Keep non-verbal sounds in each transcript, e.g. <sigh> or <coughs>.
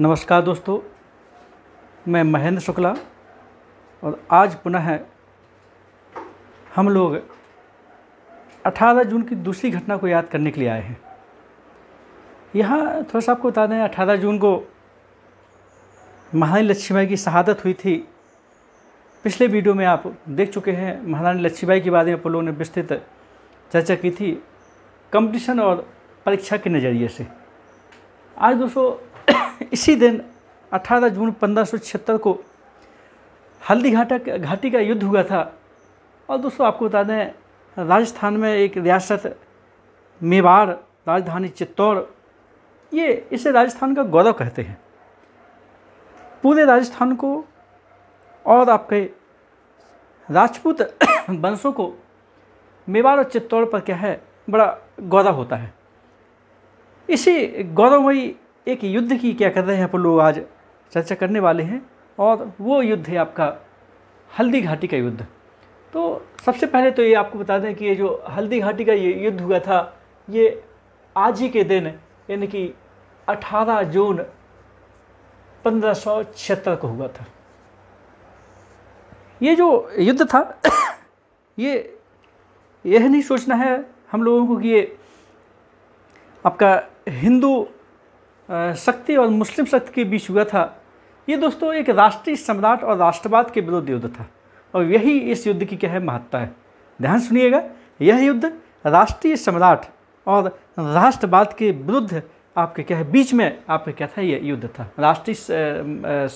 नमस्कार दोस्तों मैं महेंद्र शुक्ला और आज पुनः हम लोग 18 जून की दूसरी घटना को याद करने के लिए आए हैं यहाँ थोड़ा सा आपको बता दें 18 जून को महारानी लक्ष्मीबाई की शहादत हुई थी पिछले वीडियो में आप देख चुके हैं महारानी लक्ष्मीबाई के बारे में आप लोगों ने विस्तृत चर्चा की थी कंपटीशन और परीक्षा के नज़रिए से आज दोस्तों इसी दिन 18 जून पंद्रह को हल्दी घाटा घाटी का युद्ध हुआ था और दोस्तों आपको बता दें राजस्थान में एक रियासत मेवाड़ राजधानी चित्तौड़ ये इसे राजस्थान का गौरव कहते हैं पूरे राजस्थान को और आपके राजपूत <coughs> वंशों को मेवाड़ और चित्तौड़ पर क्या है बड़ा गौरव होता है इसी गौरवमयी एक युद्ध की क्या कर रहे हैं पर लोग आज चर्चा करने वाले हैं और वो युद्ध है आपका हल्दी घाटी का युद्ध तो सबसे पहले तो ये आपको बता दें कि ये जो हल्दी घाटी का ये युद्ध हुआ था ये आज ही के दिन यानी कि 18 जून पंद्रह को हुआ था ये जो युद्ध था <coughs> ये यह नहीं सोचना है हम लोगों को कि ये आपका हिंदू शक्ति और मुस्लिम शक्ति के बीच हुआ था ये दोस्तों एक राष्ट्रीय सम्राट और राष्ट्रवाद के विरुद्ध युद्ध था और यही इस युद्ध की क्या है महत्ता है ध्यान सुनिएगा यह युद्ध राष्ट्रीय सम्राट और राष्ट्रवाद के विरुद्ध आपके क्या है बीच में आपके क्या था ये युद्ध था राष्ट्रीय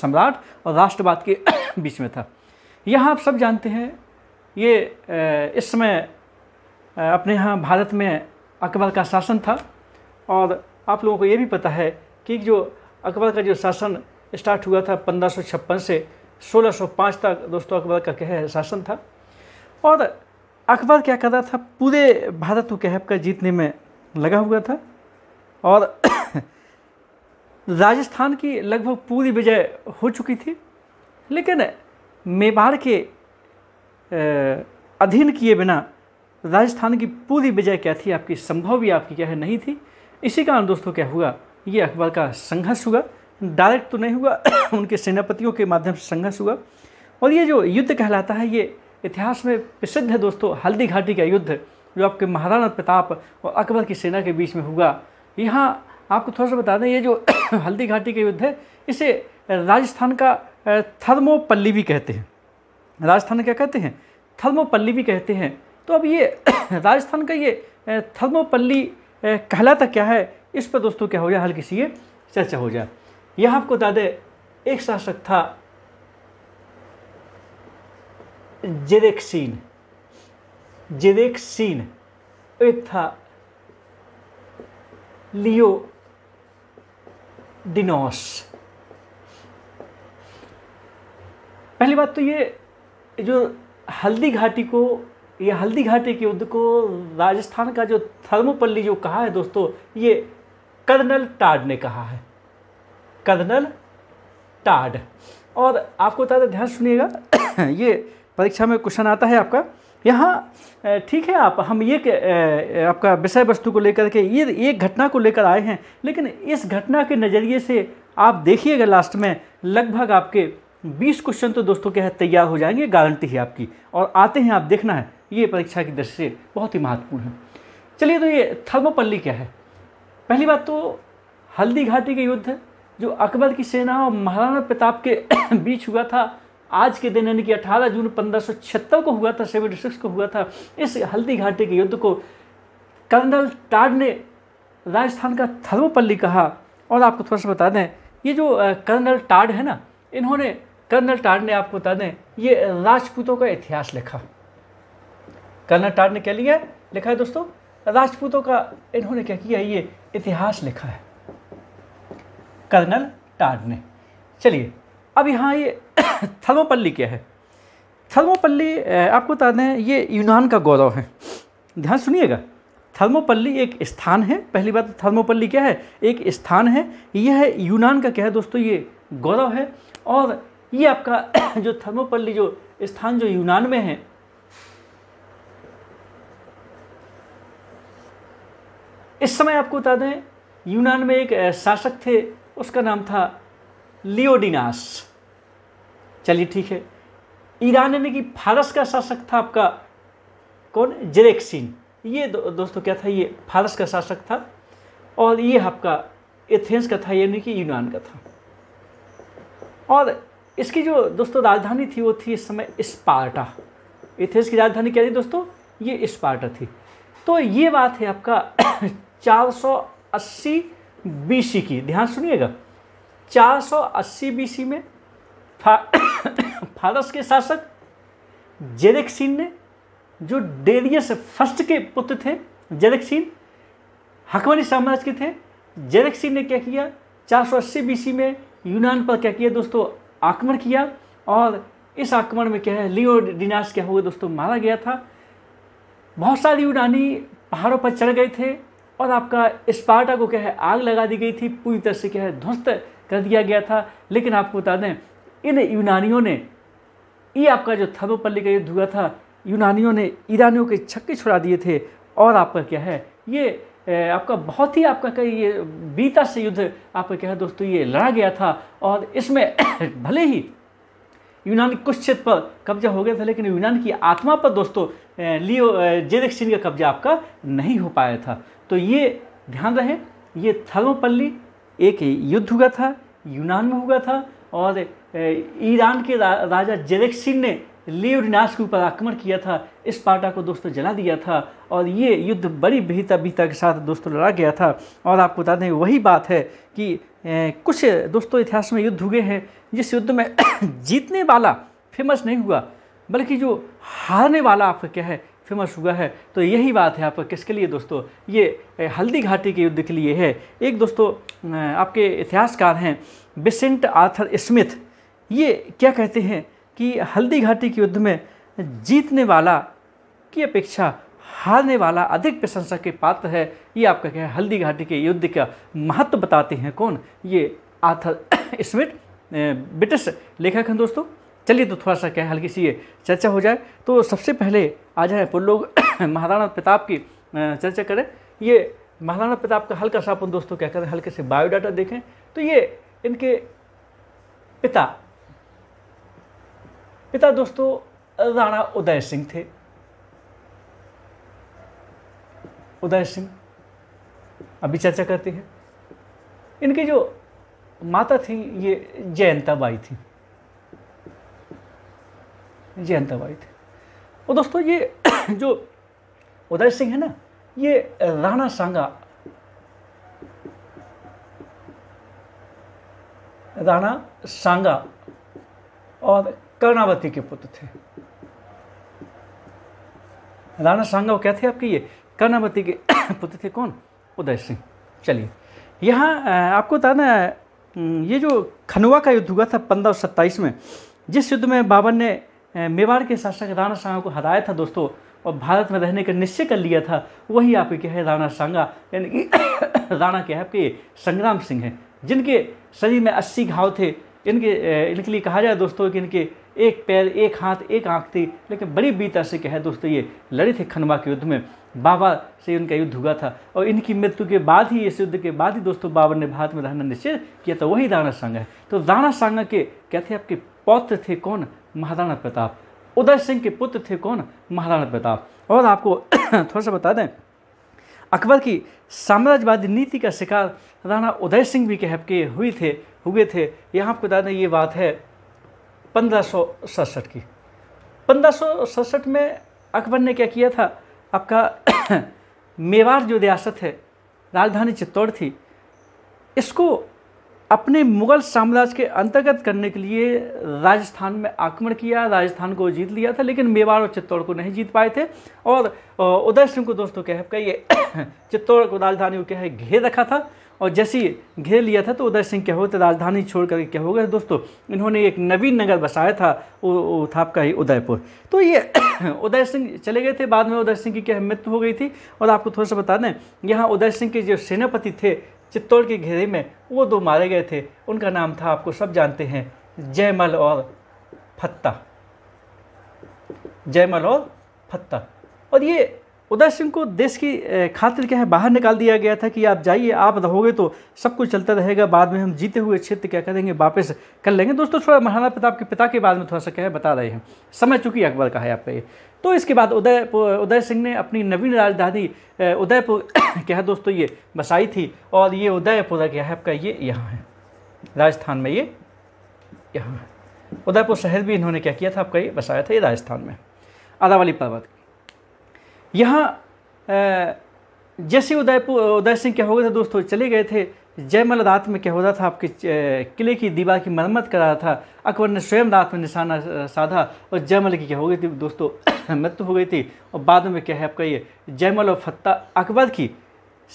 सम्राट और राष्ट्रवाद के <coughs> बीच में था यह आप सब जानते हैं ये इस समय अपने यहाँ भारत में अकबर का शासन था और आप लोगों को ये भी पता है कि जो अकबर का जो शासन स्टार्ट हुआ था पंद्रह से 1605 तक दोस्तों अकबर का कह शासन था और अकबर क्या कर रहा था पूरे भारत को कहब का जीतने में लगा हुआ था और <coughs> राजस्थान की लगभग पूरी विजय हो चुकी थी लेकिन मेवाड़ के अधीन किए बिना राजस्थान की पूरी विजय क्या थी आपकी संभव भी आपकी क्या है नहीं थी इसी कारण दोस्तों क्या हुआ ये अकबर का संघर्ष हुआ डायरेक्ट तो नहीं हुआ <coughs> उनके सेनापतियों के माध्यम से संघर्ष हुआ और ये जो युद्ध कहलाता है ये इतिहास में प्रसिद्ध है दोस्तों हल्दी घाटी का युद्ध जो आपके महाराणा प्रताप और अकबर की सेना के बीच में हुआ यहाँ आपको थोड़ा सा बता दें ये जो <coughs> हल्दी घाटी का युद्ध है इसे राजस्थान का थर्मोपल्ली भी कहते हैं राजस्थान क्या कहते हैं थर्मोपल्ली भी कहते हैं तो अब ये <coughs> राजस्थान का ये थर्मोपल्ली कहलाता क्या है इस पर दोस्तों क्या हो जाए हल्की सी ये चर्चा हो जाए यह आपको बता दें एक शासक था जेरेक्सीन जेरेक्सीन एक था लियो डिनोस पहली बात तो ये जो हल्दी घाटी को ये हल्दी घाटी के युद्ध को राजस्थान का जो थर्मोपल्ली जो कहा है दोस्तों ये कर्नल टाड ने कहा है कर्नल टाड और आपको ज़्यादा ध्यान सुनिएगा <coughs> ये परीक्षा में क्वेश्चन आता है आपका यहाँ ठीक है आप हम ये आपका विषय वस्तु को लेकर के ये एक घटना को लेकर आए हैं लेकिन इस घटना के नज़रिए से आप देखिएगा लास्ट में लगभग आपके 20 क्वेश्चन तो दोस्तों क्या है तैयार हो जाएंगे गारंटी है आपकी और आते हैं आप देखना है ये परीक्षा की दृष्टि से बहुत ही महत्वपूर्ण है चलिए तो ये थर्मोपल्ली क्या है पहली बात तो हल्दी घाटी का युद्ध जो अकबर की सेना और महाराणा प्रताप के <coughs> बीच हुआ था आज के दिन यानी कि 18 जून पंद्रह को हुआ था सेवेंटी सिक्स को हुआ था इस हल्दी घाटी के युद्ध को कर्नल टाड ने राजस्थान का थर्मोपल्ली कहा और आपको थोड़ा सा बता दें ये जो कर्नल टाड है ना इन्होंने कर्नल टाड ने आपको बता दें ये राजपूतों का इतिहास लिखा कर्नल टाट ने क्या लिया है लिखा है दोस्तों राजपूतों का इन्होंने क्या किया ये इतिहास लिखा है कर्नल टाट ने चलिए अब यहाँ ये <coughs> थर्मोपल्ली क्या है थर्मोपल्ली आपको बता दें ये यूनान का गौरव है ध्यान सुनिएगा थर्मोपल्ली एक स्थान है पहली बात तो थर्मोपल्ली क्या है एक स्थान है यह है यूनान का क्या है दोस्तों ये गौरव है और ये आपका <coughs> जो थर्मोपल्ली जो स्थान जो यूनान में है इस समय आपको बता दें यूनान में एक शासक थे उसका नाम था लियोडिनास चलिए ठीक है ईरान यानी कि फारस का शासक था आपका कौन जेरेक्सिन ये दो, दोस्तों क्या था ये फारस का शासक था और ये आपका एथेंस का था यानी कि यूनान का था और इसकी जो दोस्तों राजधानी थी वो थी इस समय स्पार्टा एथेंस की राजधानी क्या थी दोस्तों ये स्पार्टा थी तो ये बात है आपका 480 बीसी की ध्यान सुनिएगा 480 बीसी में फा, <coughs> फारस के शासक जेरेक्सिन ने जो डेरियस फर्स्ट के पुत्र थे जेरेक्सिन हकमनी साम्राज्य के थे जेरेक्सिन ने क्या किया 480 बीसी में यूनान पर क्या किया दोस्तों आक्रमण किया और इस आक्रमण में क्या है लियो डिनास क्या हुआ दोस्तों मारा गया था बहुत सारे यूनानी पहाड़ों पर चढ़ गए थे और आपका स्पार्टा को क्या है आग लगा दी गई थी पूरी तरह से क्या है ध्वस्त कर दिया गया था लेकिन आपको बता दें इन यूनानियों ने ये आपका जो थर्मोपल्ली का युद्ध हुआ था यूनानियों ने ईरानियों के छक्के छुड़ा दिए थे और आपका क्या है ये आपका बहुत ही आपका कहीं ये बीता से युद्ध आपका क्या है दोस्तों ये लड़ा गया था और इसमें <coughs> भले ही यूनान कुछ क्षेत्र पर कब्जा हो गया था लेकिन यूनान की आत्मा पर दोस्तों लियो जेरेक्सिन का कब्जा आपका नहीं हो पाया था तो ये ध्यान रहे ये थर्मोपल्ली एक युद्ध हुआ था यूनान में हुआ था और ईरान के रा, राजा जेरेक्सिन ने लियोडिनास के ऊपर आक्रमण किया था इस पाटा को दोस्तों जला दिया था और ये युद्ध बड़ी भीता भीता के साथ दोस्तों लड़ा गया था और आपको बता दें वही बात है कि कुछ दोस्तों इतिहास में युद्ध हुए हैं जिस युद्ध में <coughs> जीतने वाला फेमस नहीं हुआ बल्कि जो हारने वाला आपका क्या है फेमस हुआ है तो यही बात है आपका किसके लिए दोस्तों ये हल्दी घाटी के युद्ध के लिए है एक दोस्तों आपके इतिहासकार हैं बिसेंट आर्थर स्मिथ ये क्या कहते हैं कि हल्दी घाटी के युद्ध में जीतने वाला की अपेक्षा हारने वाला अधिक प्रशंसा के पात्र है ये आपका क्या है हल्दी घाटी के युद्ध का महत्व बताते हैं कौन ये आथर <coughs> स्मिथ ब्रिटिश लेखक हैं दोस्तों चलिए तो थोड़ा सा क्या हल्की सी ये चर्चा हो जाए तो सबसे पहले आ जाए अपन लोग <coughs> महाराणा प्रताप की चर्चा करें ये महाराणा प्रताप का हल्का सा अपन दोस्तों क्या करें हल्के से बायोडाटा देखें तो ये इनके पिता पिता दोस्तों राणा उदय सिंह थे उदय सिंह अभी चर्चा करते हैं इनकी जो माता थी ये जयंता बाई थी जयंता बाई थी और दोस्तों ये <clears throat> जो उदय सिंह है ना ये राणा सांगा राणा सांगा और कर्णावती के पुत्र थे राणा सांगा वो क्या थे आपके ये कर्णावती के <coughs> पुत्र थे कौन उदय सिंह चलिए यहाँ आपको बता ना ये जो खनुआ का युद्ध हुआ था पंद्रह सत्ताईस में जिस युद्ध में बाबर ने मेवाड़ के शासक राणा सांगा को हराया था दोस्तों और भारत में रहने का निश्चय कर लिया था वही आपके क्या है राणा सांगा यानी कि <coughs> राणा क्या है आपके संग्राम सिंह हैं जिनके शरीर में अस्सी घाव थे इनके इनके लिए कहा जाए दोस्तों कि इनके एक पैर एक हाथ एक आँख थी लेकिन बड़ी बीता से कहे दोस्तों ये लड़े थे खनवा के युद्ध में बाबा से उनका युद्ध हुआ था और इनकी मृत्यु के बाद ही इस युद्ध के बाद ही दोस्तों बाबर ने भारत में रहना निश्चित किया था तो वही दाना सांगा है तो दाना सांगा के क्या थे आपके पौत्र थे कौन महाराणा प्रताप उदय सिंह के पुत्र थे कौन महाराणा प्रताप और आपको <coughs> थोड़ा सा बता दें अकबर की साम्राज्यवादी नीति का शिकार राणा उदय सिंह भी कह के हुए थे हुए थे यहाँ आपको बता दें ये बात है पंद्रह की पंद्रह में अकबर ने क्या किया था आपका <coughs> मेवाड़ जो रियासत है राजधानी चित्तौड़ थी इसको अपने मुगल साम्राज्य के अंतर्गत करने के लिए राजस्थान में आक्रमण किया राजस्थान को जीत लिया था लेकिन मेवाड़ और चित्तौड़ को नहीं जीत पाए थे और उदय सिंह को दोस्तों कह कहिए <coughs> चित्तौड़ को राजधानी को क्या है घेर रखा था और जैसे ही घेर लिया था तो उदय सिंह कहवत राजधानी छोड़ करके क्या हो गए दोस्तों इन्होंने एक नवीन नगर बसाया था वो था आपका ही उदयपुर तो ये <coughs> उदय सिंह चले गए थे बाद में उदय सिंह की क्या मृत्यु हो गई थी और आपको थोड़ा सा बता दें यहाँ उदय सिंह के जो सेनापति थे चित्तौड़ के घेरे में वो दो मारे गए थे उनका नाम था आपको सब जानते हैं जयमल और फत्ता जयमल और फत्ता और ये उदय सिंह को देश की खातिर क्या है बाहर निकाल दिया गया था कि आप जाइए आप रहोगे तो सब कुछ चलता रहेगा बाद में हम जीते हुए क्षेत्र क्या करेंगे वापस कर लेंगे दोस्तों थोड़ा महाराणा प्रताप के पिता के बारे में थोड़ा सा क्या है बता रहे हैं समय चुकी अकबर का है आपका ये तो इसके बाद उदय उदय सिंह ने अपनी नवीन राजधानी उदयपुर <coughs> क्या है दोस्तों ये बसाई थी और ये उदयपुर क्या है आपका ये यहाँ है राजस्थान में ये यहाँ है उदयपुर शहर भी इन्होंने क्या किया था आपका ये बसाया था ये राजस्थान में अरावली पर्वत यहाँ जैसे उदयपुर उदय सिंह क्या हो गए थे दोस्तों चले गए थे जयमल रात में क्या हो रहा था आपके किले की दीवार की मरम्मत करा रहा था अकबर ने स्वयं रात में निशाना साधा और जयमल की क्या हो गई थी दोस्तों <coughs> मृत्यु हो गई थी और बाद में क्या है आपका ये जयमल और फत्ता अकबर की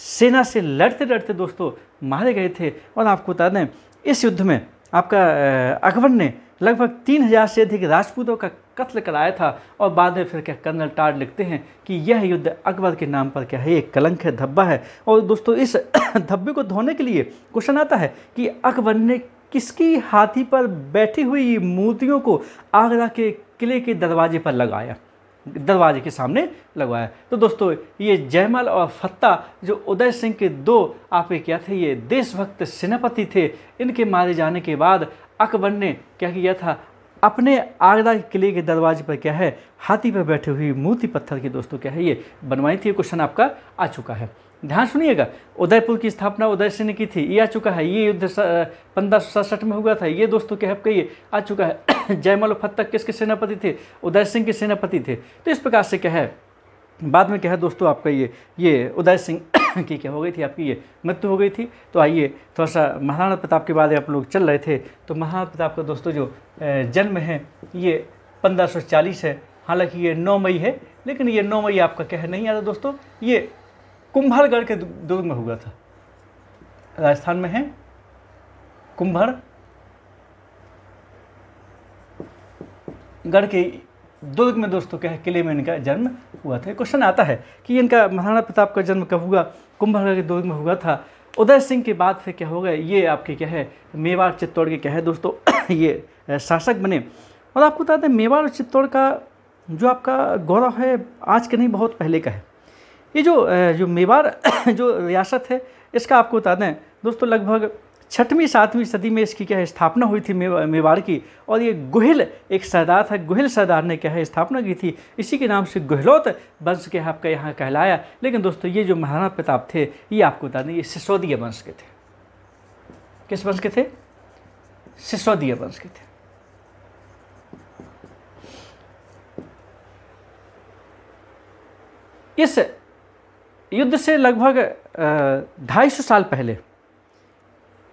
सेना से लड़ते लड़ते दोस्तों मारे गए थे और आपको बता दें इस युद्ध में आपका अकबर ने लगभग तीन हज़ार से अधिक राजपूतों का कत्ल कराया था और बाद में फिर क्या कर्नल टार लिखते हैं कि यह युद्ध अकबर के नाम पर क्या है एक कलंक है धब्बा है और दोस्तों इस <coughs> धब्बे को धोने के लिए क्वेश्चन आता है कि अकबर ने किसकी हाथी पर बैठी हुई मूर्तियों को आगरा के किले के दरवाजे पर लगाया दरवाजे के सामने लगवाया तो दोस्तों ये जयमल और फत्ता जो उदय सिंह के दो आपे क्या थे ये देशभक्त सेनापति थे इनके मारे जाने के बाद अकबर ने क्या किया था अपने आगरा किले के दरवाजे पर क्या है हाथी पर बैठे हुए मूर्ति पत्थर की दोस्तों क्या है ये बनवाई थी क्वेश्चन आपका आ चुका है ध्यान सुनिएगा उदयपुर की स्थापना उदय सिंह ने की थी ये आ चुका है ये युद्ध पंद्रह सौ सड़सठ में हुआ था ये दोस्तों क्या आपका ये आ चुका है <coughs> जयमल फत्तक किसके सेनापति थे उदय सिंह के सेनापति थे तो इस प्रकार से क्या है बाद में क्या है दोस्तों आपका ये ये उदय सिंह <laughs> कि क्या हो गई थी आपकी ये मृत्यु हो गई थी तो आइए थोड़ा सा महाराणा प्रताप के बाद आप लोग चल रहे थे तो महाराणा प्रताप का दोस्तों जो जन्म है ये पंद्रह है हालांकि ये 9 मई है लेकिन ये 9 मई आपका कह नहीं आता दोस्तों ये कुंभलगढ़ के दुर्ग में हुआ था राजस्थान में है कुंभर गढ़ के दुर्ग में दोस्तों क्या है किले में इनका जन्म हुआ था क्वेश्चन आता है कि इनका महाराणा प्रताप का जन्म कब हुआ कुंभगढ़ के दुर्ग में हुआ था उदय सिंह के बाद फिर क्या हो गए ये आपके क्या है मेवाड़ चित्तौड़ के क्या है दोस्तों <coughs> ये शासक बने और आपको बता दें मेवाड़ और चित्तौड़ का जो आपका गौरव है आज के नहीं बहुत पहले का है ये जो जो मेवाड़ <coughs> जो रियासत है इसका आपको बता दें दोस्तों लगभग छठवीं सातवीं सदी में इसकी क्या है स्थापना हुई थी मेवाड़ की और ये गुहिल एक सरदार था गुहिल सरदार ने क्या है स्थापना की थी इसी के नाम से गहलोत वंश के आपका यहाँ कहलाया लेकिन दोस्तों ये जो महाराणा प्रताप थे ये आपको बता दें ये सिसोदीय वंश के थे किस वंश के थे सिसोदीय वंश के थे इस युद्ध से लगभग ढाई सौ साल पहले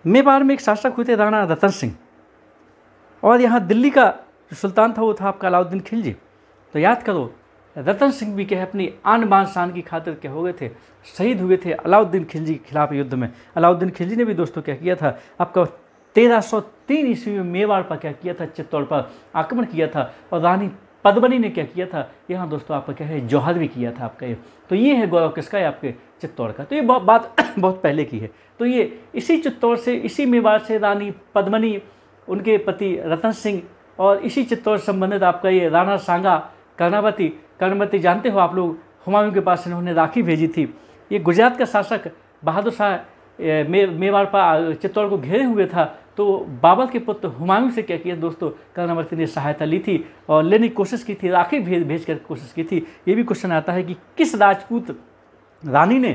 मेवाड़ में एक शासक हुए थे राणा रतन सिंह और यहाँ दिल्ली का जो सुल्तान था वो था आपका अलाउद्दीन खिलजी तो याद करो रतन सिंह भी क्या अपनी आन बान शान की खातिर क्या हो गए थे शहीद हुए थे अलाउद्दीन खिलजी के खिलाफ युद्ध में अलाउद्दीन खिलजी ने भी दोस्तों क्या किया था आपका तेरह सौ तीन ईस्वी में मेवाड़ पर क्या किया था चित्तौड़ पर आक्रमण किया था और रानी पदमनी ने क्या किया था यहाँ दोस्तों आपका क्या है जौहर भी किया था आपका ये तो ये है गौरव किसका है आपके चित्तौड़ का तो ये बात <coughs> बहुत पहले की है तो ये इसी चित्तौड़ से इसी मेवाड़ से रानी पद्मनी उनके पति रतन सिंह और इसी चित्तौड़ से संबंधित आपका ये राणा सांगा कर्णावती कर्णवती जानते हो आप लोग हुमायूं के पास इन्होंने राखी भेजी थी ये गुजरात का शासक बहादुर शाह मेवाड़ पर चित्तौड़ को घेरे हुए था तो बाबर के पुत्र हुमायूं से क्या किया दोस्तों कर्णावर्ती ने सहायता ली थी और लेने की कोशिश की थी राखी भेज भेज कर कोशिश की थी ये भी क्वेश्चन आता है कि किस राजपूत रानी ने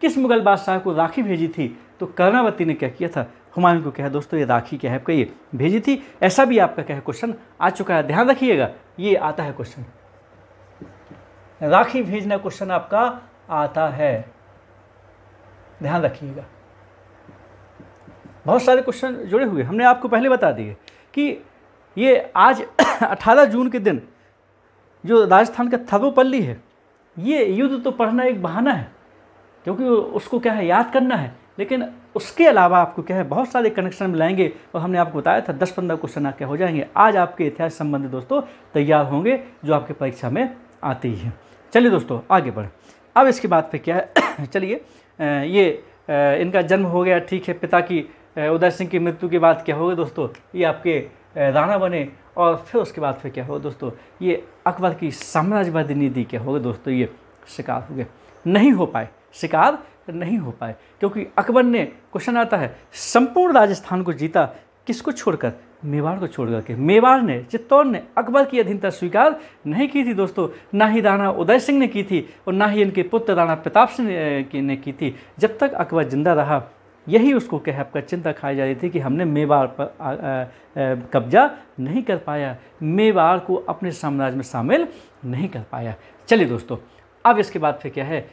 किस मुगल बादशाह को राखी भेजी थी तो कर्णावती ने क्या किया था हुमायूं को क्या दोस्तों ये राखी क्या है आपका ये भेजी थी ऐसा भी आपका क्या है क्वेश्चन आ चुका है ध्यान रखिएगा ये आता है क्वेश्चन राखी भेजना क्वेश्चन आपका आता है ध्यान रखिएगा बहुत सारे क्वेश्चन जुड़े हुए हमने आपको पहले बता दिए कि ये आज 18 <coughs> जून के दिन जो राजस्थान का थगोपल्ली है ये युद्ध तो पढ़ना एक बहाना है क्योंकि उसको क्या है याद करना है लेकिन उसके अलावा आपको क्या है बहुत सारे कनेक्शन मिलाएंगे और हमने आपको बताया था दस पंद्रह क्वेश्चन आके हो जाएंगे आज आपके इतिहास संबंधित दोस्तों तैयार होंगे जो आपके परीक्षा में आते ही चलिए दोस्तों आगे बढ़ें अब इसके बाद पे क्या है <coughs> चलिए ये इनका जन्म हो गया ठीक है पिता की उदय सिंह की मृत्यु के बाद क्या होगा दोस्तों ये आपके राणा बने और फिर उसके बाद फिर क्या होगा दोस्तों ये अकबर की साम्राज्यवादी नीति क्या होगा दोस्तों ये शिकार हो गए नहीं हो पाए शिकार नहीं हो पाए क्योंकि अकबर ने क्वेश्चन आता है संपूर्ण राजस्थान को जीता किसको छोड़कर मेवाड़ को छोड़ करके मेवाड़ ने चित्तौड़ ने अकबर की अधीनता स्वीकार नहीं की थी दोस्तों ना ही राणा उदय सिंह ने की थी और ना ही इनके पुत्र राणा प्रताप सिंह ने की थी जब तक अकबर जिंदा रहा यही उसको कह आपका चिंता खाई जा रही थी कि हमने मेवाड़ पर कब्जा नहीं कर पाया मेवाड़ को अपने साम्राज्य में शामिल नहीं कर पाया चलिए दोस्तों अब इसके बाद फिर क्या है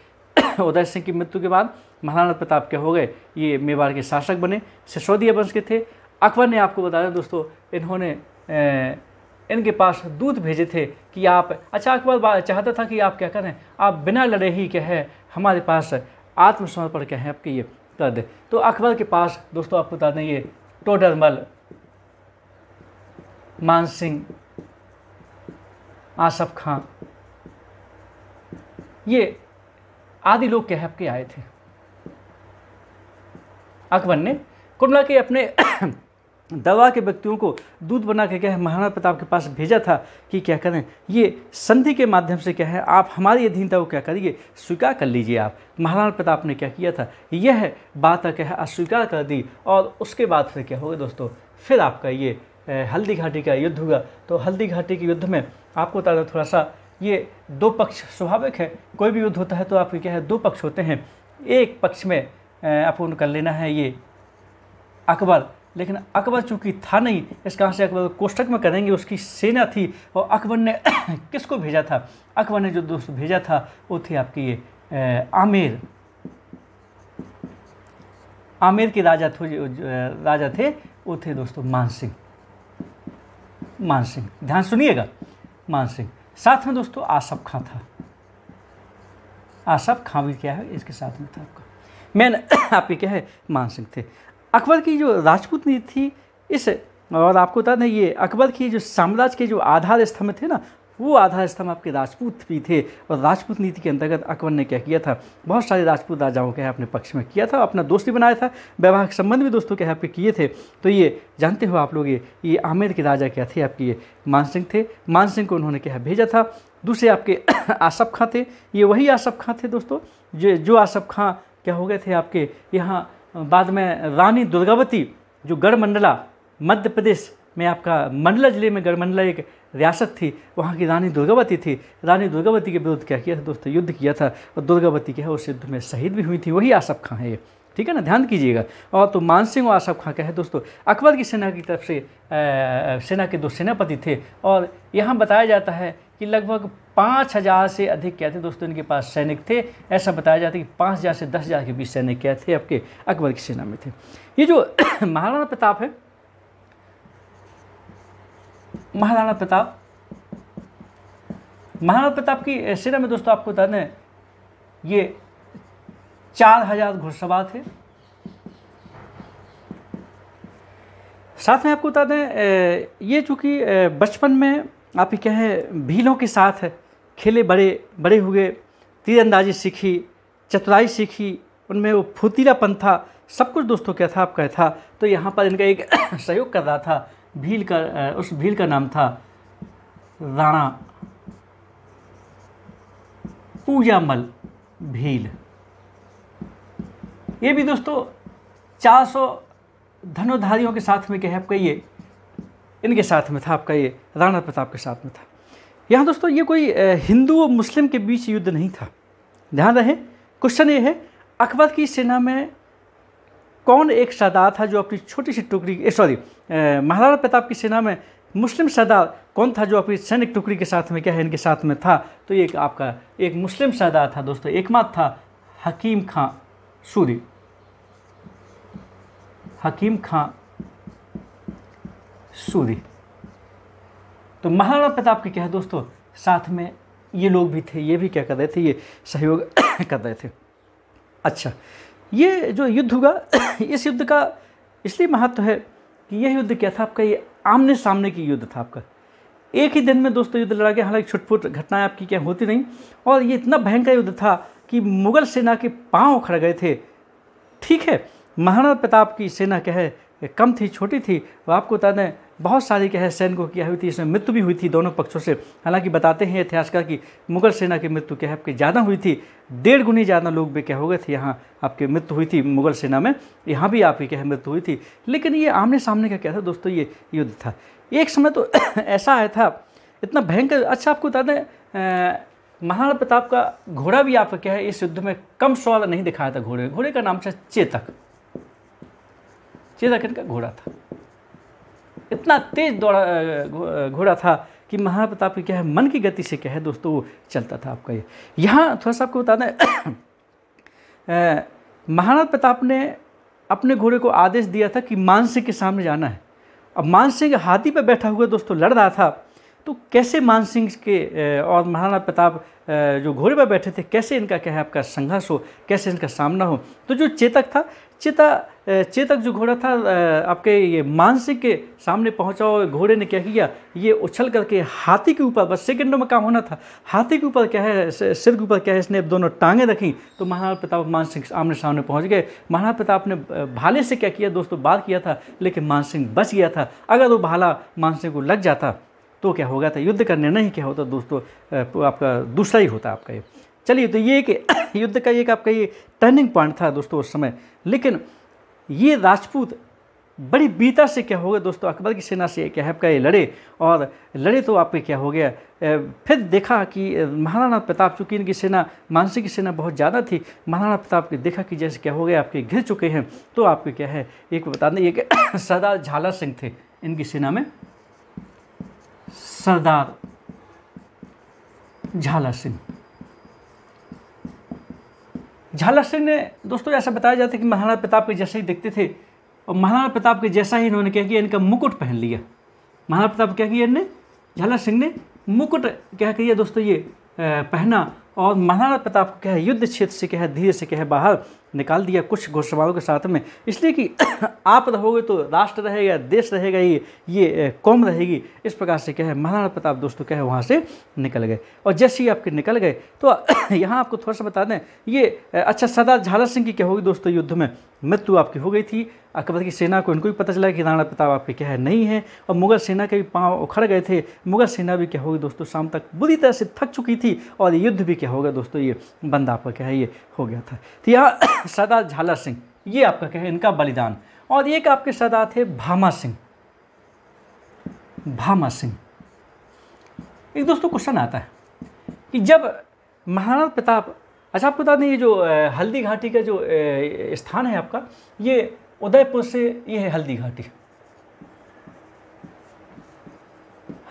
<coughs> उदय सिंह की मृत्यु के बाद महाराणा प्रताप क्या हो गए ये मेवाड़ के शासक बने सिसोदिया वंश के थे अकबर ने आपको बताया दोस्तों इन्होंने ए, इनके पास दूध भेजे थे कि आप अच्छा अकबर चाहता था कि आप क्या करें आप बिना लड़े ही क्या है हमारे पास आत्मसमर्पण क्या है आपके ये कर दे तो अकबर के पास दोस्तों आपको बता दें ये टोडरमल मान सिंह आसफ खां ये आदि लोग कह के आए थे अकबर ने कुंडला के अपने दवा के व्यक्तियों को दूध बना के क्या है महाराणा प्रताप के पास भेजा था कि क्या करें ये संधि के माध्यम से क्या है आप हमारी अधीनता को क्या करिए स्वीकार कर लीजिए आप महाराणा प्रताप ने क्या किया था यह बात क्या है अस्वीकार कर दी और उसके बाद फिर क्या होगा दोस्तों फिर आपका ये हल्दी घाटी का युद्ध हुआ तो हल्दी घाटी के युद्ध में आपको बता दें थोड़ा सा ये दो पक्ष स्वाभाविक है कोई भी युद्ध होता है तो आपके क्या है दो पक्ष होते हैं एक पक्ष में आपको कर लेना है ये अकबर लेकिन अकबर चूंकि था नहीं इस कारण से अकबर कोष्टक में करेंगे उसकी सेना थी और अकबर ने <coughs> किसको भेजा था अकबर ने जो दोस्त भेजा था वो थी आपकी ये आमेर आमेर के राजा थे राजा थे वो थे दोस्तों मानसिंह मानसिंह ध्यान सुनिएगा मानसिंह साथ में दोस्तों आसफ खां था आसफ खां भी क्या है इसके साथ में था आपका मैन <coughs> आपके क्या है मानसिंह थे अकबर की जो राजपूत नीति थी इस और आपको बता दें ये अकबर की जो साम्राज्य के जो आधार स्तंभ थे ना वो आधार स्तंभ आपके राजपूत भी थे और राजपूत नीति के अंतर्गत अकबर ने क्या किया था बहुत सारे राजपूत राजाओं के अपने पक्ष में किया था अपना दोस्त भी बनाया था वैवाहिक संबंध भी दोस्तों के आपके किए थे तो ये जानते हो आप लोग ये ये आमेर के राजा क्या थे आपके ये मानसिंह थे मानसिंह को उन्होंने क्या भेजा था दूसरे आपके <coughs> आसफ खां थे ये वही आसफ खां थे दोस्तों जो जो आसफ खां क्या हो गए थे आपके यहाँ बाद में रानी दुर्गावती जो गढ़मंडला मध्य प्रदेश में आपका मंडला जिले में गढ़मंडला एक रियासत थी वहाँ की रानी दुर्गावती थी रानी दुर्गावती के विरुद्ध क्या किया था दोस्तों युद्ध किया था और दुर्गावती क्या है उस युद्ध में शहीद भी हुई थी वही आसफ खां है ये ठीक है ना ध्यान कीजिएगा और तो मानसिंह और आसफ खां क्या है दोस्तों अकबर की सेना की तरफ से सेना के दो सेनापति थे और यहाँ बताया जाता है कि लगभग पाँच हज़ार से अधिक क्या थे दोस्तों इनके पास सैनिक थे ऐसा बताया जाता है कि पाँच हज़ार से दस हज़ार के बीच सैनिक क्या थे आपके अकबर की सेना में थे ये जो <clears throat> महाराणा प्रताप है महाराणा प्रताप महाराणा प्रताप की सेना में दोस्तों आपको बता दें ये चार हजार घुड़सवार थे साथ में आपको बता दें ये चूंकि बचपन में आप क्या है भीलों के साथ खेले बड़े बड़े हुए तीरंदाजी सीखी चतुराई सीखी उनमें वो फुर्तीलापन था सब कुछ दोस्तों क्या था आपका था तो यहाँ पर इनका एक <coughs> सहयोग कर रहा था भील का उस भील का नाम था राणा पूजामल भील ये भी दोस्तों 400 धनुधारियों के साथ में कहे आप कहिए इनके साथ में था आपका ये राणा प्रताप के साथ में था यहाँ दोस्तों ये कोई हिंदू और मुस्लिम के बीच युद्ध नहीं था ध्यान रहे क्वेश्चन ये है अकबर की सेना में कौन एक सरदार था जो अपनी छोटी सी टुकड़ी सॉरी महाराणा प्रताप की सेना में मुस्लिम सरदार कौन था जो अपनी सैनिक टुकड़ी के साथ में क्या है इनके साथ में था तो ये आपका एक मुस्लिम सरदार था दोस्तों एकमात्र था हकीम खां सूरी हकीम खां सूरी तो महाराणा प्रताप के क्या है दोस्तों साथ में ये लोग भी थे ये भी क्या कर रहे थे ये सहयोग <coughs> कर रहे थे अच्छा ये जो युद्ध हुआ <coughs> इस युद्ध का इसलिए महत्व है कि यह युद्ध क्या था आपका ये आमने सामने की युद्ध था आपका एक ही दिन में दोस्तों युद्ध लड़ा गया हालांकि छुटपुट घटनाएं आपकी क्या होती नहीं और ये इतना भयंकर युद्ध था कि मुगल सेना के पांव खड़ गए थे ठीक है महाराणा प्रताप की सेना क्या है कम थी छोटी थी वो आपको बता दें बहुत सारी क्या है सैन को किया हुई थी इसमें मृत्यु भी हुई थी दोनों पक्षों से हालांकि बताते हैं इतिहासकार की मुगल सेना की मृत्यु क्या है आपकी ज़्यादा हुई थी डेढ़ गुनी ज़्यादा लोग भी क्या हो गए थे यहाँ आपकी मृत्यु हुई थी मुगल सेना में यहाँ भी आपकी क्या है मृत्यु हुई थी लेकिन ये आमने सामने का क्या था दोस्तों ये युद्ध था एक समय तो <coughs> ऐसा आया था इतना भयंकर अच्छा आपको बता दें महाराणा प्रताप का घोड़ा भी आपका क्या है इस युद्ध में कम सवाल नहीं दिखाया था घोड़े घोड़े का नाम था चेतक चेतक इनका घोड़ा था इतना तेज दौड़ा घोड़ा था कि की क्या है मन की गति से क्या है दोस्तों वो चलता था आपका ये यहाँ थोड़ा सा आपको बता दें <coughs> महाराणा प्रताप ने अपने घोड़े को आदेश दिया था कि मानसिंह के सामने जाना है अब मानसिंह हाथी पर बैठा हुआ दोस्तों लड़ रहा था तो कैसे मानसिंह के और महाराणा प्रताप जो घोड़े पर बैठे थे कैसे इनका क्या है आपका संघर्ष हो कैसे इनका सामना हो तो जो चेतक था चेता चेतक जो घोड़ा था आपके ये मानसिक के सामने पहुंचा और घोड़े ने क्या किया ये उछल करके हाथी के ऊपर बस सेकंडों में काम होना था हाथी के ऊपर क्या है सिर के ऊपर क्या है इसने दोनों टांगें रखी तो महाराणा प्रताप मानसिंह आमने सामने पहुंच गए महाराणा प्रताप ने भाले से क्या किया दोस्तों बात किया था लेकिन मानसिंह बच गया था अगर वो भाला मानसिंह को लग जाता तो क्या हो गया था युद्ध करने नहीं क्या होता दोस्तों आपका दूसरा ही होता आपका ये चलिए तो ये एक <coughs> युद्ध का एक आपका ये टर्निंग पॉइंट था दोस्तों उस समय लेकिन ये राजपूत बड़ी बीता से क्या हो गया दोस्तों अकबर की सेना से क्या है ये लड़े और लड़े तो आपके क्या हो गया फिर देखा कि महाराणा प्रताप चूंकि इनकी सेना मानसी की सेना बहुत ज़्यादा थी महाराणा प्रताप ने देखा कि जैसे क्या हो गया आपके घिर चुके हैं तो आपके क्या है एक बता दें एक <coughs> सरदार झाला सिंह थे इनकी सेना में सरदार झाला सिंह झाला सिंह ने दोस्तों ऐसा बताया जाता है कि महाराणा प्रताप के जैसे ही देखते थे और महाराणा प्रताप के जैसा ही इन्होंने क्या किया इनका मुकुट पहन लिया महाराणा प्रताप क्या किया इनने झाला सिंह ने मुकुट क्या किया दोस्तों ये पहना और महाराणा प्रताप को क्या युद्ध क्षेत्र से क्या धीरे से क्या बाहर निकाल दिया कुछ घोषणाओं के साथ में इसलिए कि <coughs> आप रहोगे तो राष्ट्र रहेगा देश रहेगा ये ये कौम रहेगी इस प्रकार से क्या है महाराणा प्रताप दोस्तों क्या है वहाँ से निकल गए और जैसे ही आपके निकल गए तो <coughs> यहाँ आपको थोड़ा सा बता दें ये अच्छा सरदार झाला सिंह की क्या होगी दोस्तों युद्ध में मृत्यु आपकी हो गई थी अकबर की सेना को इनको भी पता चला कि राणा प्रताप आपके क्या है नहीं है और मुगल सेना के भी पाँव उखड़ गए थे मुगल सेना भी क्या होगी दोस्तों शाम तक बुरी तरह से थक चुकी थी और युद्ध भी क्या होगा दोस्तों ये बंद आपका क्या है ये हो गया था तो यहाँ <coughs> सरदार झाला सिंह ये आपका क्या है इनका बलिदान और एक आपके सरदार थे भामा सिंह भामा सिंह एक दोस्तों क्वेश्चन आता है कि जब महाराणा प्रताप अच्छा आपको बता दें ये जो हल्दी घाटी का जो स्थान है आपका ये उदयपुर से ये है हल्दी घाटी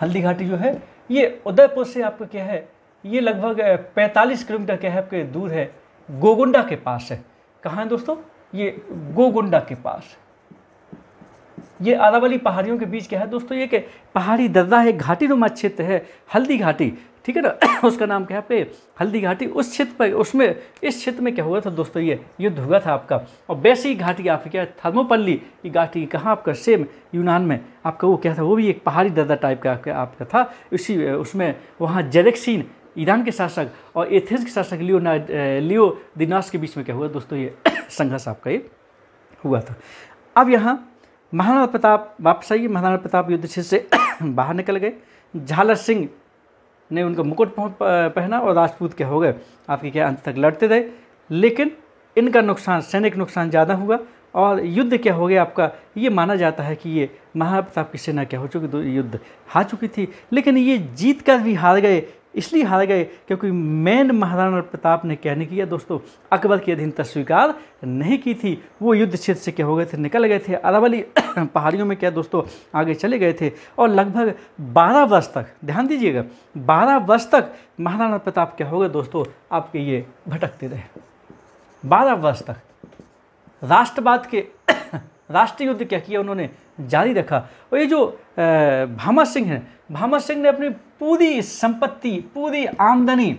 हल्दी घाटी जो है ये उदयपुर से आपका क्या है ये लगभग 45 किलोमीटर क्या है आपके दूर है गोगुंडा के पास है कहाँ है दोस्तों ये गोगुंडा के पास ये अरावली पहाड़ियों के बीच क्या है दोस्तों ये कि पहाड़ी दर्रा है घाटी नुमा क्षेत्र है हल्दी घाटी ठीक है ना <coughs> उसका नाम क्या है पे हल्दी घाटी उस क्षेत्र पर उसमें इस क्षेत्र में क्या हुआ था दोस्तों ये युद्ध हुआ था आपका और वैसे ही घाटी आपकी क्या है थर्मोपल्ली ये घाटी कहाँ आपका सेम यूनान में आपका वो क्या था वो भी एक पहाड़ी दर्रा टाइप का आपका, आपका था इसी उसमें वहाँ जेरेक्सिन ईरान के शासक और एथेंस के शासक लियो लियो दिनास के बीच में क्या हुआ दोस्तों ये <coughs> संघर्ष आपका ये हुआ था अब यहाँ महाराणा प्रताप वापस आइए महाराणा प्रताप युद्ध क्षेत्र से <coughs> बाहर निकल गए झालर सिंह ने उनका मुकुट पहना और राजपूत के हो गए आपके क्या अंत तक लड़ते रहे लेकिन इनका नुकसान सैनिक नुकसान ज़्यादा हुआ और युद्ध क्या हो गया आपका ये माना जाता है कि ये महाप्रताप की सेना क्या हो चुकी युद्ध हार चुकी थी लेकिन ये जीत कर भी हार गए इसलिए हार गए क्योंकि मैन महाराणा प्रताप ने क्या नहीं किया दोस्तों अकबर की अधीनता स्वीकार नहीं की थी वो युद्ध क्षेत्र से क्या हो गए थे निकल गए थे अरावली <coughs> पहाड़ियों में क्या दोस्तों आगे चले गए थे और लगभग 12 वर्ष तक ध्यान दीजिएगा 12 वर्ष तक महाराणा प्रताप क्या हो गए दोस्तों आपके ये भटकते रहे बारह वर्ष तक राष्ट्रवाद के राष्ट्रीय युद्ध क्या किया उन्होंने जारी रखा और ये जो भामा सिंह है भामा सिंह ने अपनी पूरी संपत्ति पूरी आमदनी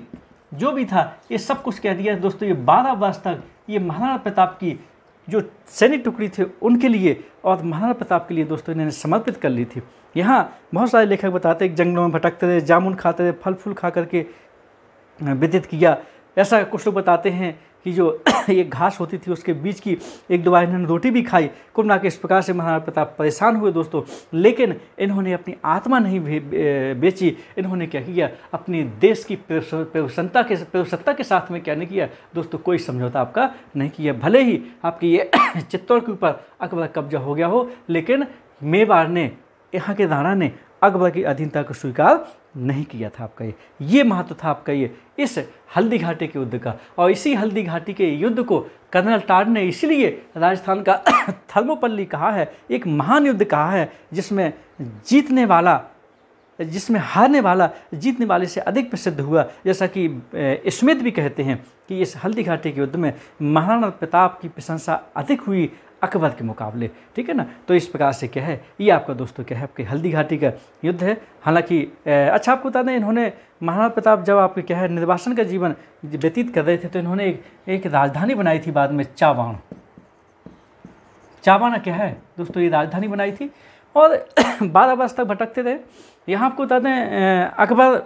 जो भी था ये सब कुछ कह दिया दोस्तों ये बारह वर्ष तक ये महाराणा प्रताप की जो सैनिक टुकड़ी थे उनके लिए और महाराणा प्रताप के लिए दोस्तों इन्होंने समर्पित कर ली थी यहाँ बहुत सारे लेखक बताते हैं जंगलों में भटकते रहे जामुन खाते रहे फल फूल खा करके व्यतीत किया ऐसा कुछ लोग बताते हैं कि जो <coughs> ये घास होती थी उसके बीच की एक दो बार इन्होंने रोटी भी खाई कुल मिला के इस प्रकार से महाराणा प्रताप परेशान हुए दोस्तों लेकिन इन्होंने अपनी आत्मा नहीं बेची इन्होंने क्या किया अपने देश की प्रवसनता के प्रवसत्ता के साथ में क्या नहीं किया दोस्तों कोई समझौता आपका नहीं किया भले ही आपकी ये <coughs> चित्तौड़ के ऊपर अकबर कब्जा हो गया हो लेकिन मेवाड़ ने यहाँ के राणा ने अकबर की अधीनता को स्वीकार नहीं किया था आपका ये ये महत्व था आपका ये इस हल्दी घाटी के युद्ध का और इसी हल्दी घाटी के युद्ध को कर्नल टाड ने इसलिए राजस्थान का <coughs> थर्मोपल्ली कहा है एक महान युद्ध कहा है जिसमें जीतने वाला जिसमें हारने वाला जीतने वाले से अधिक प्रसिद्ध हुआ जैसा कि स्मित भी कहते हैं कि इस हल्दी घाटी के युद्ध में महाराणा प्रताप की प्रशंसा अधिक हुई अकबर के मुकाबले ठीक है ना तो इस प्रकार से क्या है ये आपका दोस्तों क्या है आपके हल्दी घाटी का युद्ध है हालांकि अच्छा आपको बता दें इन्होंने महाराणा प्रताप जब आपके क्या है निर्वासन का जीवन व्यतीत कर रहे थे तो इन्होंने एक एक राजधानी बनाई थी बाद में चावाण चावाना क्या है दोस्तों ये राजधानी बनाई थी और <coughs> बारह वर्ष तक भटकते रहे यहाँ आपको बता दें अकबर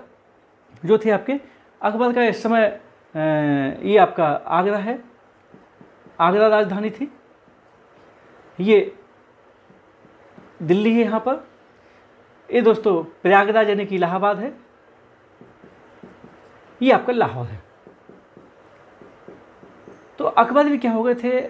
जो थे आपके अकबर का इस समय ये आपका आगरा है आगरा राजधानी थी ये दिल्ली है यहाँ पर ये दोस्तों प्रयागराज यानी कि इलाहाबाद है ये आपका लाहौर है तो अकबर भी क्या हो गए थे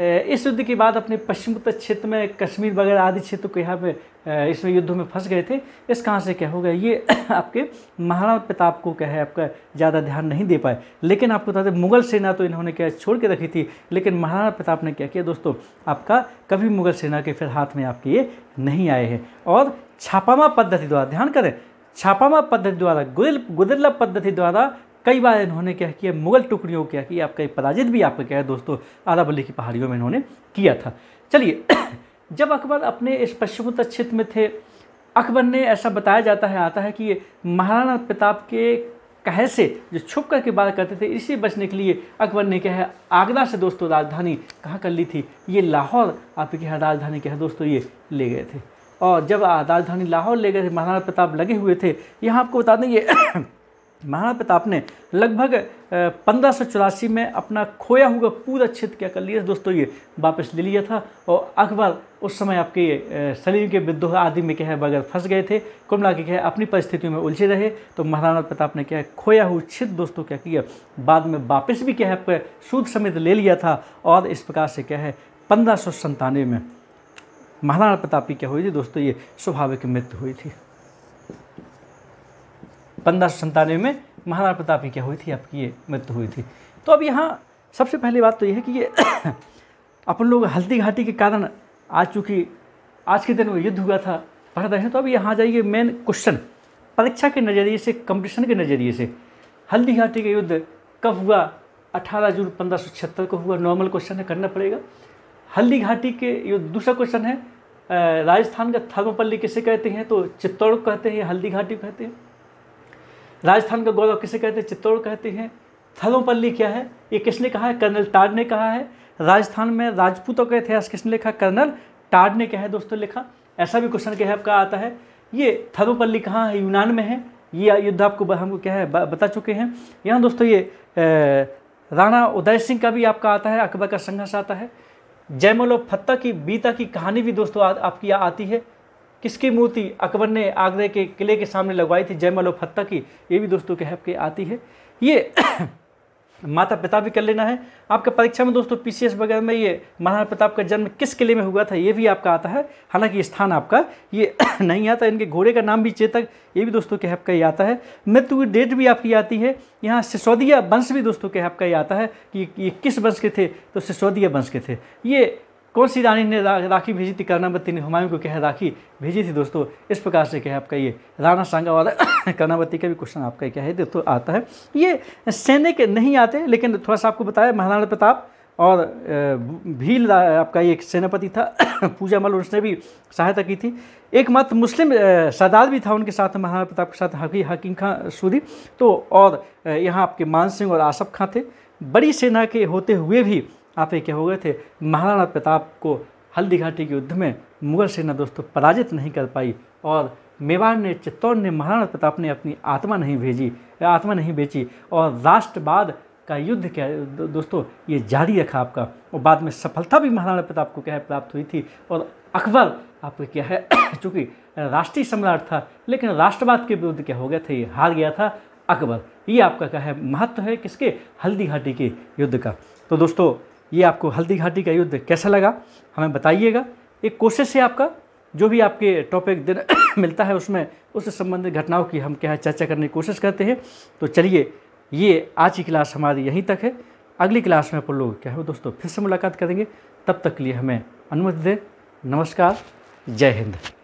इस युद्ध के बाद अपने पश्चिम उत्तर क्षेत्र में कश्मीर वगैरह आदि क्षेत्र को यहाँ पे इसमें युद्ध में फंस गए थे इस कहाँ से क्या हो गया ये <coughs> आपके महाराणा प्रताप को क्या है आपका ज़्यादा ध्यान नहीं दे पाए लेकिन आपको बता दें मुगल सेना तो इन्होंने क्या छोड़ के रखी थी लेकिन महाराणा प्रताप ने क्या किया दोस्तों आपका कभी मुगल सेना के फिर हाथ में आपके ये नहीं आए हैं और छापामा पद्धति द्वारा ध्यान करें छापामा पद्धति द्वारा गुदिल गुदिल्ला पद्धति द्वारा कई बार इन्होंने क्या किया मुगल टुकड़ियों को क्या किया आपका पराजित भी आपका क्या है दोस्तों आरावली की पहाड़ियों में इन्होंने किया था चलिए <clears throat> जब अकबर अपने इस पश्चिमोत्तर क्षेत्र में थे अकबर ने ऐसा बताया जाता है आता है कि महाराणा प्रताप के कहे से जो छुप कर के बात करते थे इसे बचने के लिए अकबर ने क्या है आगरा से दोस्तों राजधानी कहाँ कर ली थी ये लाहौर आपकी है राजधानी क्या है दोस्तों ये ले गए थे और जब राजधानी लाहौर ले गए थे महाराणा प्रताप लगे हुए थे यहाँ आपको बता दें ये <clears throat> महाराणा प्रताप ने लगभग पंद्रह सौ चौरासी में अपना खोया हुआ पूरा क्षेत्र क्या कर लिया दोस्तों ये वापस ले लिया था और अकबर उस समय आपके सलीम के विद्रोह आदि में क्या है बगैर फंस गए थे कुल मिला के क्या है अपनी परिस्थितियों में उलझे रहे तो महाराणा प्रताप ने क्या है खोया हुआ क्षेत्र दोस्तों क्या किया बाद में वापस भी क्या है आपका सूद समेत ले लिया था और इस प्रकार से क्या है पंद्रह में महाराणा प्रताप की क्या हुई थी दोस्तों ये स्वाभाविक मृत्यु हुई थी पंद्रह सौ संतानवे में महाराणा प्रताप की क्या हुई थी आपकी ये मृत्यु हुई थी तो अब यहाँ सबसे पहली बात तो यह है कि ये <coughs> अपन लोग हल्दी घाटी के कारण आ चूँकि आज के दिन में युद्ध हुआ था भारत हैं तो अब यहाँ जाइए मेन क्वेश्चन परीक्षा के नज़रिए से कंपटीशन के नज़रिए से हल्दी घाटी का युद्ध कब हुआ 18 जून पंद्रह को हुआ नॉर्मल क्वेश्चन है करना पड़ेगा हल्दी घाटी के युद्ध दूसरा क्वेश्चन है राजस्थान का थर्मपल्ली किसे कहते हैं तो चित्तौड़ कहते हैं हल्दी घाटी कहते हैं राजस्थान का गौरव किसे कहते हैं चित्तौड़ कहते हैं थलोपल्ली क्या है ये किसने कहा है कर्नल टाड ने कहा है राजस्थान में राजपूतों का इतिहास किसने लिखा कर्नल टाड ने क्या है दोस्तों लिखा ऐसा भी क्वेश्चन क्या है आपका आता है ये थलोपल्ली कहाँ है यूनान में है ये युद्ध आपको हमको क्या है बता चुके हैं यहाँ दोस्तों ये राणा उदय सिंह का भी आपका आता है अकबर का संघर्ष आता है जयमल और फत्ता की बीता की कहानी भी दोस्तों आपकी आती है किसकी मूर्ति अकबर ने आगरे के किले के सामने लगवाई थी जयमलो फत्ता की ये भी दोस्तों के हेप के आती है ये <coughs> माता पिता भी कर लेना है आपका परीक्षा में दोस्तों पीसीएस वगैरह में ये महाराणा प्रताप का जन्म किस किले में हुआ था ये भी आपका आता है हालांकि स्थान आपका ये <coughs> नहीं आता इनके घोड़े का नाम भी चेतक ये भी दोस्तों के का ही आता है मृत्यु की डेट भी आपकी आती है यहाँ सिसोदिया वंश भी दोस्तों के का ही आता है कि ये किस वंश के थे तो सिसोदिया वंश के थे ये कौन सी रानी ने राखी भेजी थी कर्णावती ने हुमायूं को कह राखी भेजी थी दोस्तों इस प्रकार से क्या आपका ये राणा सांगा वाला <coughs> कर्णावती का भी क्वेश्चन आपका क्या है दोस्तों आता है ये सैनिक नहीं आते लेकिन थोड़ा सा आपको बताया महाराणा प्रताप और भील आपका एक सेनापति था <coughs> पूजा मल उसने भी सहायता की थी एकमात्र मुस्लिम सरदार भी था उनके साथ महाराणा प्रताप के साथ हकी हकीम खां सूरी तो और यहाँ आपके मान सिंह और आसफ खां थे बड़ी सेना के होते हुए भी आप ये क्या हो गए थे महाराणा प्रताप को हल्दी घाटी के युद्ध में मुगल सेना दोस्तों पराजित नहीं कर पाई और मेवाड़ ने चित्तौड़ ने महाराणा प्रताप ने अपनी आत्मा नहीं भेजी आत्मा नहीं बेची और राष्ट्रवाद का युद्ध क्या दो, दोस्तों ये जारी रखा आपका और बाद में सफलता भी महाराणा प्रताप को क्या है प्राप्त हुई थी और अकबर आपको क्या है <coughs> चूँकि राष्ट्रीय सम्राट था लेकिन राष्ट्रवाद के विरुद्ध क्या हो गया था ये हार गया था अकबर ये आपका क्या है महत्व है किसके हल्दी घाटी के युद्ध का तो दोस्तों ये आपको हल्दी घाटी का युद्ध कैसा लगा हमें बताइएगा एक कोशिश है आपका जो भी आपके टॉपिक दिन <coughs> मिलता है उसमें उससे संबंधित घटनाओं की हम क्या है चर्चा करने की कोशिश करते हैं तो चलिए ये आज की क्लास हमारी यहीं तक है अगली क्लास में अपन लोग क्या है दोस्तों फिर से मुलाकात करेंगे तब तक के लिए हमें अनुमति दें नमस्कार जय हिंद